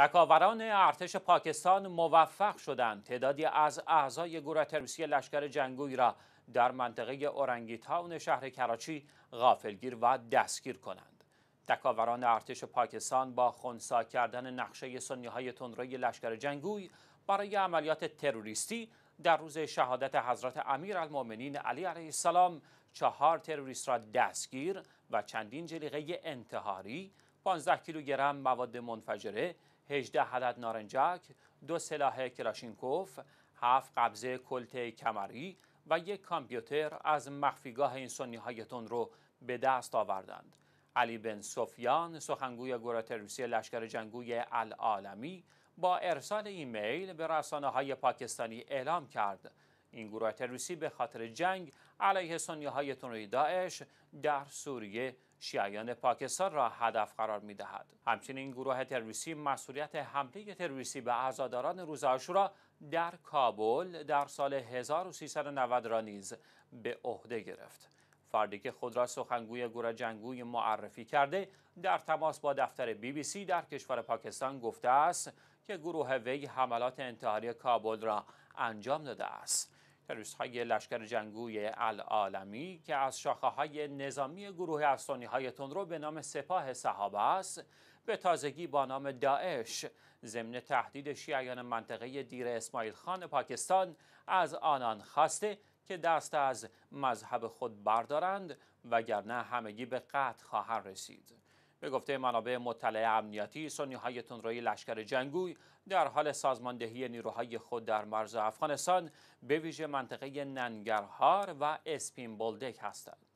تکاوران ارتش پاکستان موفق شدند تعدادی از اعضای گروه تروریستی لشکر جنگوی را در منطقه اورنگی تاون شهر کراچی غافلگیر و دستگیر کنند تکاوران ارتش پاکستان با خونسا کردن نقشه سنی های تندروی لشکر جنگوی برای عملیات تروریستی در روز شهادت حضرت المومنین علی علیه السلام چهار تروریست را دستگیر و چندین جلیقه انتحاری 15 کیلوگرم مواد منفجره 18 عدد نارنجک، دو سلاح کراشینکوف، هفت قبضه کلت کمری و یک کامپیوتر از مخفیگاه این سنی های رو به دست آوردند. علی بن سفیان سخنگوی گروه تروریستی لشکر جنگوی العالمی با ارسال ایمیل به رسانه های پاکستانی اعلام کرد این گروه تروریستی به خاطر جنگ علیه سنی های داعش در سوریه شیعیان پاکستان را هدف قرار می دهد. همچنین این گروه تروریستی مسئولیت حمله تروریستی به اعزاداران روز آشورا در کابل در سال 1390 را نیز به عهده گرفت. فردی که خود را سخنگوی گروه جنگوی معرفی کرده در تماس با دفتر بی بی سی در کشور پاکستان گفته است که گروه وی حملات انتحاری کابل را انجام داده است. روس های لشکر جنگوی العالمی که از شاخه های نظامی گروه افسانی های تندرو به نام سپاه صحابه است به تازگی با نام داعش ضمن تهدید شیعیان منطقه دیر اسماعیل خان پاکستان از آنان خواسته که دست از مذهب خود بردارند وگرنه همگی به قتل خواهند رسید به گفته منابع مطلع امنیتی سنیهای های تندروی لشکر جنگوی در حال سازماندهی نیروهای خود در مرز افغانستان به ویژه منطقه ننگرهار و اسپین بولدک هستند